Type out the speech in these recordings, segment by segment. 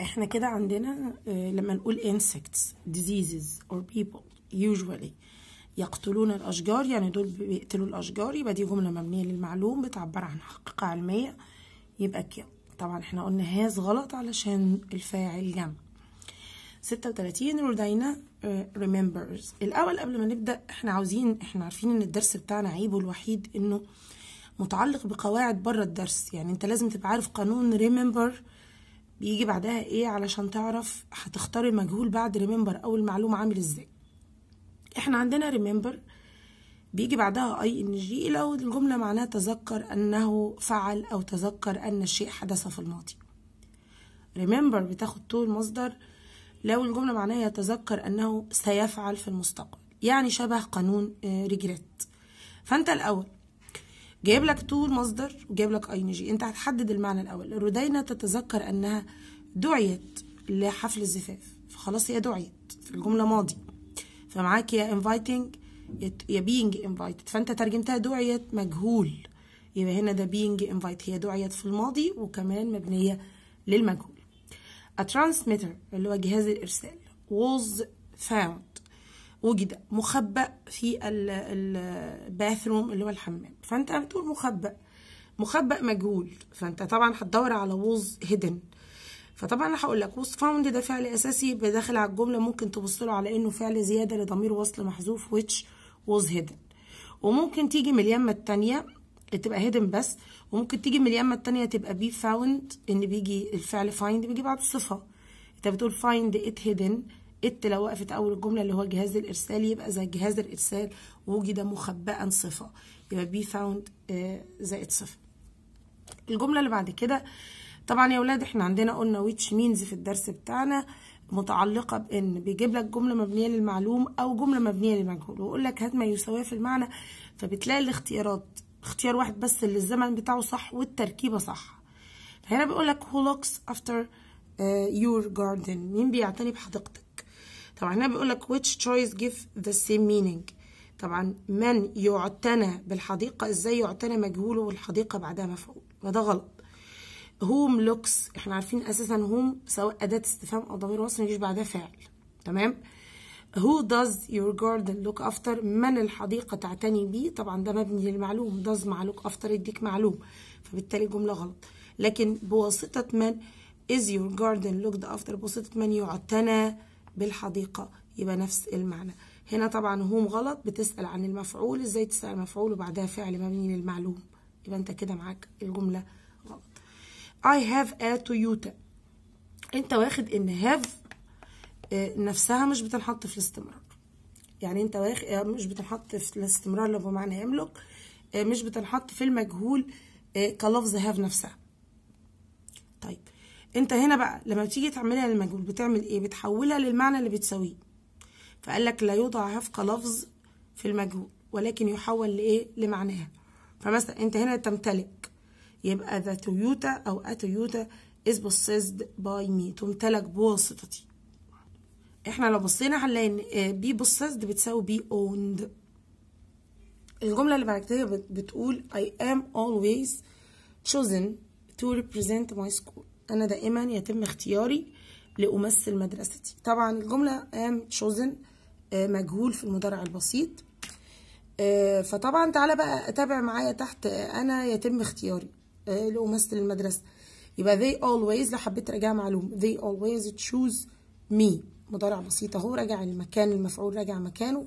احنا كده عندنا آه، لما نقول insects diseases or people usually يقتلون الأشجار يعني دول بيقتلوا الأشجار يبقى دي جملة مبنية للمعلوم بتعبر عن حقيقة علمية يبقى كده طبعا احنا قلنا هاز غلط علشان الفاعل جمع 36 رودينا ريمبرز الأول قبل ما نبدأ احنا عاوزين احنا عارفين ان الدرس بتاعنا عيبه الوحيد انه متعلق بقواعد بره الدرس يعني انت لازم تبقى عارف قانون ريمبر بيجي بعدها ايه علشان تعرف هتختار المجهول بعد ريمبر او المعلومه عامل ازاي احنا عندنا ريمبر بيجي بعدها اي ان جي لو الجمله معناها تذكر انه فعل او تذكر ان الشيء حدث في الماضي ريمبر بتاخد طول مصدر لو الجمله معناها يتذكر انه سيفعل في المستقبل يعني شبه قانون ريجريت آه، فانت الاول جايب لك طول مصدر وجايب لك اي جي انت هتحدد المعنى الاول الردينه تتذكر انها دعيت لحفل الزفاف فخلاص هي دعيت في الجمله ماضي فمعاك يا انفايتنج يا بينج انفايتد فانت ترجمتها دعيت مجهول يبقى هنا ده بينج انفايت هي دعيت في الماضي وكمان مبنيه للمجهول a transmitter اللي هو جهاز الارسال was found وجد مخبأ في الباثروم اللي هو الحمام فانت بتقول مخبأ مخبأ مجهول فانت طبعا هتدور على ووز هيدن فطبعا انا هقول لك ووز فاوند ده فعل اساسي بداخل على الجمله ممكن تبص له على انه فعل زياده لضمير وصل محذوف ويتش ووز هيدن وممكن تيجي من اليمه الثانيه تبقى هيدن بس وممكن تيجي من اليمه الثانيه تبقى بي فاوند ان بيجي الفعل فايند بيجي بعد الصفه انت بتقول فايند ات هيدن ات لو وقفت اول الجمله اللي هو جهاز الارسال يبقى زي جهاز الارسال وجد مخبأ صفه يبقى بي فاوند آه، زائد صفه الجمله اللي بعد كده طبعا يا ولاد احنا عندنا قلنا ويتش مينز في الدرس بتاعنا متعلقة بإن بيجيب لك جملة مبنية للمعلوم أو جملة مبنية للمجهول ويقول لك هات ما يساويه في المعنى فبتلاقي الاختيارات اختيار واحد بس اللي الزمن بتاعه صح والتركيبة صح هنا بيقول لك هو لوكس افتر يور جاردن مين بيعتني بحديقتك طبعا هنا بيقول لك which choice give the same meaning طبعا من يعتنى بالحديقة ازاي يعتنى مجهوله والحديقة بعدها مفعول وده غلط whom looks احنا عارفين اساسا whom سواء أداة استفهام أو ضمير وصل يجيش بعدها فعل تمام who does your garden look after من الحديقة تعتني بيه طبعا ده مبني للمعلوم does مع look after يديك معلوم فبالتالي جملة غلط لكن بواسطة من is your garden looked after بواسطة من يعتنى بالحديقة يبقى نفس المعنى هنا طبعا هوم غلط بتسأل عن المفعول ازاي تسأل مفعول وبعدها فعل مبني للمعلوم يبقى انت كده معاك الجملة غلط I have a Toyota انت واخد ان have آه، نفسها مش بتنحط في الاستمرار يعني انت واخد آه، مش بتنحط في الاستمرار لو بمعنى معنى يملك آه، مش بتنحط في المجهول كلفظ هاف نفسها طيب انت هنا بقى لما تيجي تعملها للمجهول بتعمل ايه بتحولها للمعنى اللي بتساويه فقال لك لا يضعف لفظ في المجهول ولكن يحول لايه لمعناها فمثلا انت هنا تمتلك يبقى ذا تويوتا او اتويوتا از بوسيسد باي مي تمتلك بواسطتي احنا لو بصينا هنلاقي ان بي آه، بوسيسد بتساوي بي اوند الجمله اللي بعد كده بتقول I am always chosen to represent my school أنا دائما يتم اختياري لأمثل مدرستي طبعا الجملة ام آه، تشوزن مجهول في المضارع البسيط آه، فطبعا تعالى بقى تابع معايا تحت آه، أنا يتم اختياري لأمثل المدرسة يبقى they always لو حبيت راجع معلوم they always choose me مضارع بسيط اهو راجع المكان المفعول راجع مكانه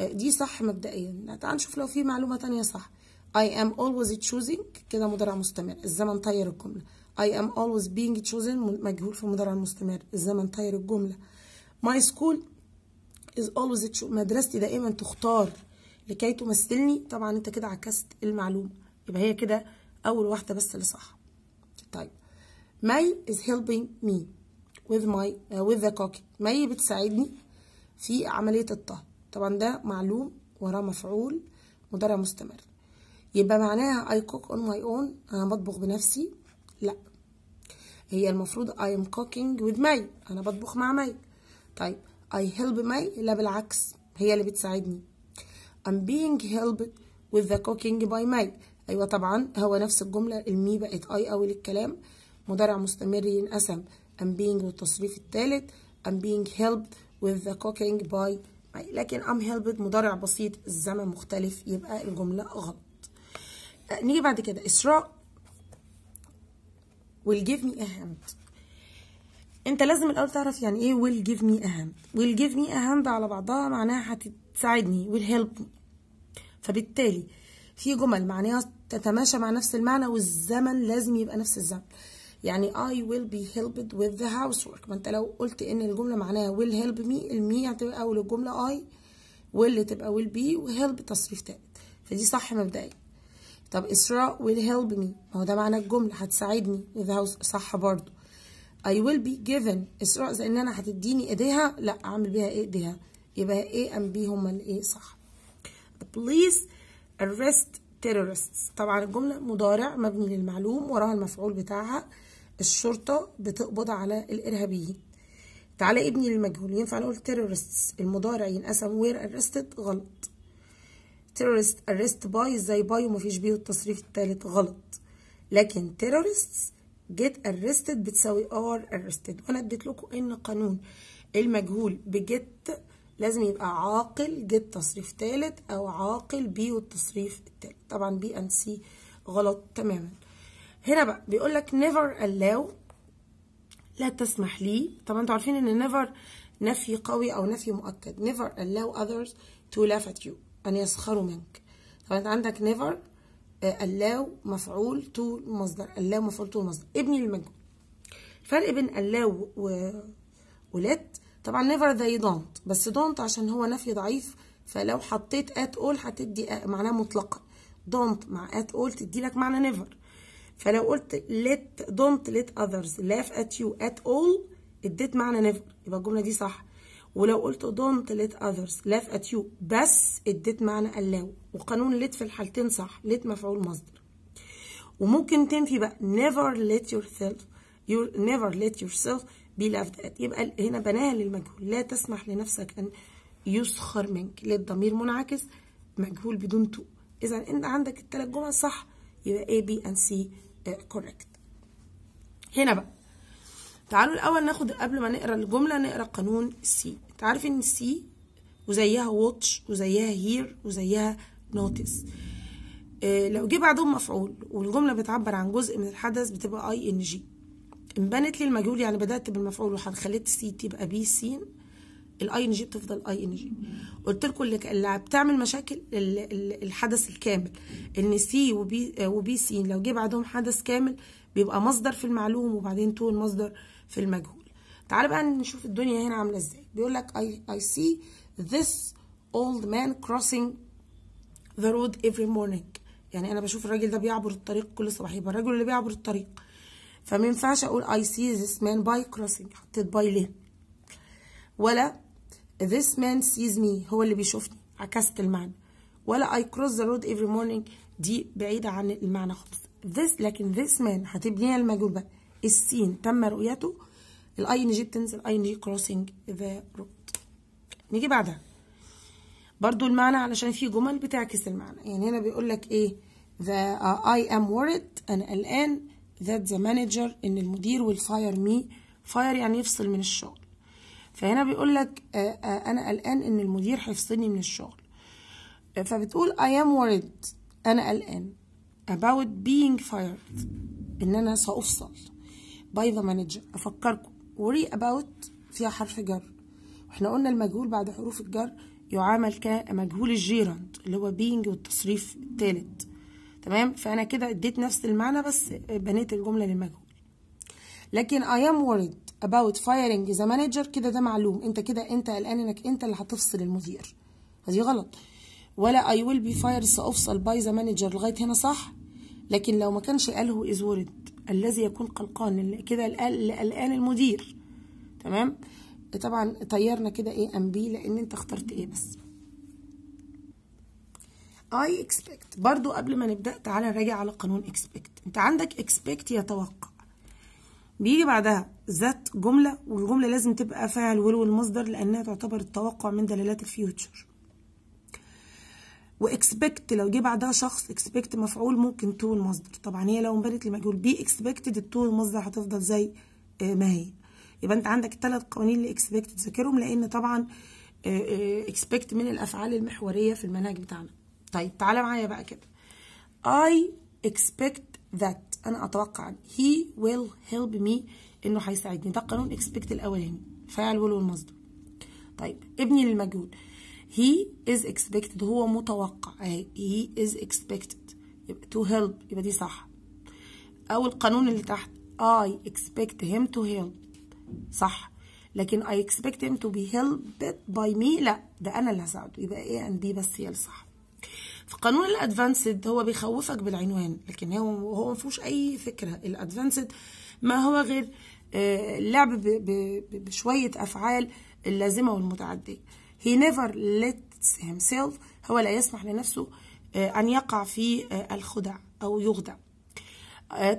دي صح مبدئيا تعال نشوف لو في معلومة تانية صح I am always choosing كده مضارع مستمر الزمن طير الجملة I am always being chosen مجهول في مضارع المستمر الزمن طاير الجملة My school is always مدرستي دائما تختار لكي تمثلني طبعا انت كده عكست المعلومة يبقى هي كده أول واحدة بس اللي صح طيب May is helping me with my uh, with the cooking May بتساعدني في عملية الطهي طبعا ده معلوم وراه مفعول مضارع مستمر يبقى معناها I cook on my own أنا بطبخ بنفسي لا هي المفروض I am cooking with May أنا بطبخ مع my طيب I help May لا بالعكس هي اللي بتساعدني I'm being helped with the cooking by May أيوة طبعا هو نفس الجملة المي بقت I أول الكلام مضارع مستمر ينقسم I'm being والتصريف الثالث I'm being helped with the cooking by May لكن I'm helped مضارع بسيط الزمن مختلف يبقى الجملة غلط آه، نيجي بعد كده إسراء will give me a hand انت لازم الاول تعرف يعني ايه will give me a hand will give me a hand على بعضها معناها هتساعدني will help me فبالتالي في جمل معناها تتماشى مع نفس المعنى والزمن لازم يبقى نفس الزمن يعني I will be helped with the housework ما انت لو قلت ان الجملة معناها will help me المي هتبقى اول الجملة I will تبقى will be help تصريف تالت فدي صح مبدئيا طب إسراء will help me ما هو ده معنى الجملة هتساعدني إذا إيه صح برضو I will be given إسراء زي إن أنا هتديني إيديها لا أعمل بيها إيه إيديها يبقى A and B هما الإيه صح The police arrest terrorists طبعا الجملة مضارع مبني للمعلوم وراها المفعول بتاعها الشرطة بتقبض على الإرهابيين تعالى ابني للمجهول ينفع نقول terrorists المضارع ينقسم were arrested غلط terrorist arrest by زي باي ومفيش بيه والتصريف التالت غلط لكن terrorists get arrested بتساوي are arrested وانا اديت لكم ان قانون المجهول بجت لازم يبقى عاقل جيت تصريف تالت او عاقل بي والتصريف التالت طبعا بي اند سي غلط تماما هنا بقى بيقول لك never allow لا تسمح لي طبعا انتوا عارفين ان never نفي قوي او نفي مؤكد never allow others to laugh at you أن يسخروا منك فأنت أنت عندك never آه، allow مفعول تو المصدر allow مفعول تو المصدر ابني المجهول الفرق بين allow و ولت طبعا never they don't بس don't عشان هو نفي ضعيف فلو حطيت at all هتدي آه، معناه مطلقة don't مع at all تدي لك معنى never فلو قلت let don't let others laugh at you at all اديت معنى never يبقى الجملة دي صح ولو قلت don't let others laugh at you بس اديت معنى allow وقانون let في الحالتين صح let مفعول مصدر وممكن تنفي بقى never let yourself you never let yourself be laughed at يبقى هنا بناها للمجهول لا تسمح لنفسك ان يسخر منك للضمير منعكس مجهول بدون تو اذا انت عندك الثلاث جمل صح يبقى A B and C uh، correct هنا بقى تعالوا الاول ناخد قبل ما نقرا الجمله نقرا قانون السي انت عارف ان السي وزيها واتش وزيها هير وزيها نوتس آه، لو جه بعدهم مفعول والجمله بتعبر عن جزء من الحدث بتبقى اي ان جي انبنت لي المجهول يعني بدات بالمفعول وخليت سي تبقى بي سين الاي ان جي بتفضل اي ان جي قلت لكم اللي بتعمل مشاكل الحدث الكامل ان سي وبي آه، وبي سي لو جه بعدهم حدث كامل بيبقى مصدر في المعلوم وبعدين تون مصدر في المجهول تعال بقى نشوف الدنيا هنا عامله ازاي بيقول لك اي اي سي ذس اولد مان كروسنج ذا رود افري مورنينج يعني انا بشوف الراجل ده بيعبر الطريق كل صباح يبقى الراجل اللي بيعبر الطريق فما ينفعش اقول اي سي ذس مان باي كروسنج حطيت باي ليه ولا this man sees me هو اللي بيشوفني عكست المعنى ولا I cross the road every morning دي بعيدة عن المعنى خالص this لكن this man هتبنيها المجهول بقى السين تم رؤيته الاي ان جي بتنزل اي ان جي road نيجي بعدها برضو المعنى علشان في جمل بتعكس المعنى يعني هنا بيقول لك ايه the uh, I am worried انا قلقان that the manager ان المدير will fire me fire يعني يفصل من الشغل فهنا بيقول لك آه، آه، انا قلقان ان المدير هيفصلني من الشغل آه، فبتقول I am worried انا قلقان about being fired ان انا سافصل by the manager افكركم worry about فيها حرف جر احنا قلنا المجهول بعد حروف الجر يعامل كمجهول الجيرند اللي هو being والتصريف الثالث تمام فانا كده اديت نفس المعنى بس بنيت الجمله للمجهول لكن I am worried about firing the manager كده ده معلوم انت كده انت قلقان انك انت اللي هتفصل المدير فدي غلط ولا I will be fired سأفصل by the manager لغاية هنا صح لكن لو ما كانش قاله is worried الذي يكون قلقان كده قلقان المدير تمام طبعا طيرنا كده ايه ام بي لان انت اخترت ايه بس I expect برضو قبل ما نبدأ تعالى نراجع على قانون expect انت عندك expect يتوقع بيجي بعدها ذات جملة والجملة لازم تبقى فاعل ولو المصدر لأنها تعتبر التوقع من دلالات الفيوتشر واكسبكت لو جه بعدها شخص اكسبكت مفعول ممكن تو المصدر طبعا هي لو انبنت لمجهول بي اكسبكتد التو المصدر هتفضل زي آه، ما هي يبقى انت عندك ثلاث قوانين لاكسبكت تذاكرهم لان طبعا آه، آه، اكسبكت من الافعال المحوريه في المنهج بتاعنا طيب تعالى معايا بقى كده اي اكسبكت ذات انا اتوقع he will help me انه هيساعدني ده قانون expect الاولاني فعل will والمصدر طيب ابني للمجهول he is expected هو متوقع هي he is expected يبقى to help يبقى دي صح او القانون اللي تحت I expect him to help صح لكن I expect him to be helped by me لا ده انا اللي هساعده يبقى A and B بس هي الصح في قانون الادفانسد هو بيخوفك بالعنوان لكن هو هو ما فيهوش اي فكره الادفانسد ما هو غير اللعب آه، بشويه افعال اللازمه والمتعديه هي نيفر lets himself هو لا يسمح لنفسه آه، ان يقع في آه، الخدع او يخدع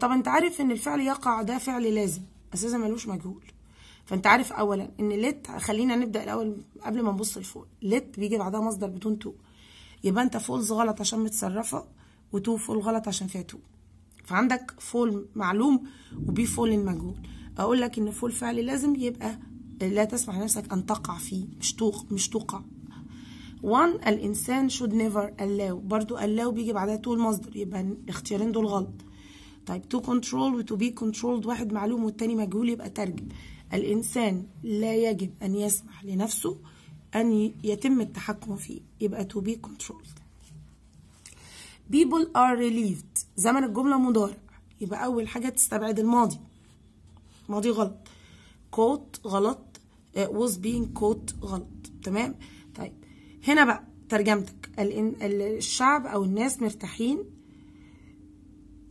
طب انت عارف ان الفعل يقع ده فعل لازم اساسا ملوش مجهول فانت عارف اولا ان ليت خلينا نبدا الاول قبل ما نبص لفوق ليت بيجي بعدها مصدر بدون تو يبقى انت فولز غلط عشان متصرفه وتو فول غلط عشان فيها تو فعندك فول معلوم وبي فول المجهول اقول لك ان فول فعلي لازم يبقى لا تسمح لنفسك ان تقع فيه مش توق مش توقع وان الانسان شود نيفر الاو برضو الاو بيجي بعدها تو المصدر يبقى الاختيارين دول غلط طيب تو كنترول وتو بي كنترولد واحد معلوم والتاني مجهول يبقى ترجم الانسان لا يجب ان يسمح لنفسه أن يتم التحكم فيه يبقى to be controlled people are relieved زمن الجملة مضارع يبقى أول حاجة تستبعد الماضي ماضي غلط كوت غلط uh, was being كوت غلط تمام طيب هنا بقى ترجمتك الشعب أو الناس مرتاحين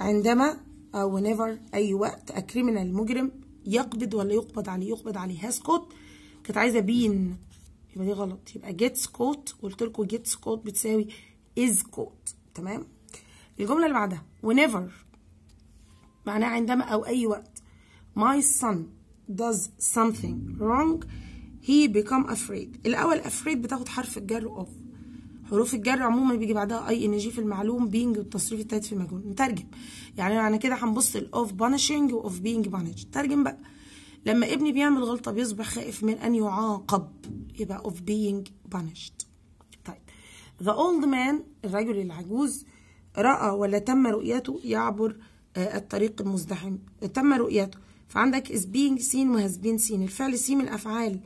عندما أو whenever أي وقت a criminal مجرم يقبض ولا يقبض عليه يقبض عليه has كنت كانت عايزة بين يبقى دي غلط يبقى جيتس كوت قلت لكم جيتس كوت بتساوي از كوت تمام الجمله اللي بعدها whenever معناها عندما او اي وقت my son does something wrong he become afraid الاول afraid بتاخد حرف الجر اوف حروف الجر عموما بيجي بعدها اي ان جي في المعلوم بينج والتصريف التالت في المجهول نترجم يعني انا كده هنبص punishing و of بينج بانش ترجم بقى لما ابني بيعمل غلطة بيصبح خائف من أن يعاقب يبقى of being punished طيب the old man الرجل العجوز رأى ولا تم رؤيته يعبر آه، الطريق المزدحم تم رؤيته فعندك is being seen و has been seen الفعل سي من الأفعال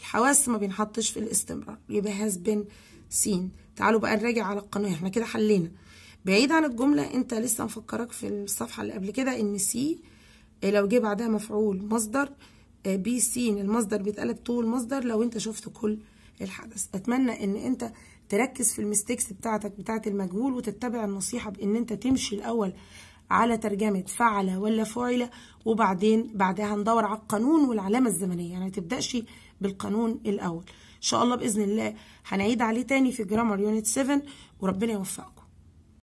الحواس ما بينحطش في الاستمرار يبقى has been seen تعالوا بقى نراجع على القانون احنا كده حلينا بعيد عن الجملة انت لسه مفكرك في الصفحة اللي قبل كده ان سي آه، لو جه بعدها مفعول مصدر آه، بي سين المصدر بيتقلب طول مصدر لو انت شفت كل الحدث اتمنى ان انت تركز في المستكس بتاعتك بتاعت المجهول وتتبع النصيحة بان انت تمشي الاول على ترجمة فعل ولا فعل وبعدين بعدها ندور على القانون والعلامة الزمنية يعني ما تبدأش بالقانون الاول ان شاء الله باذن الله هنعيد عليه تاني في جرامر يونت 7 وربنا يوفقكم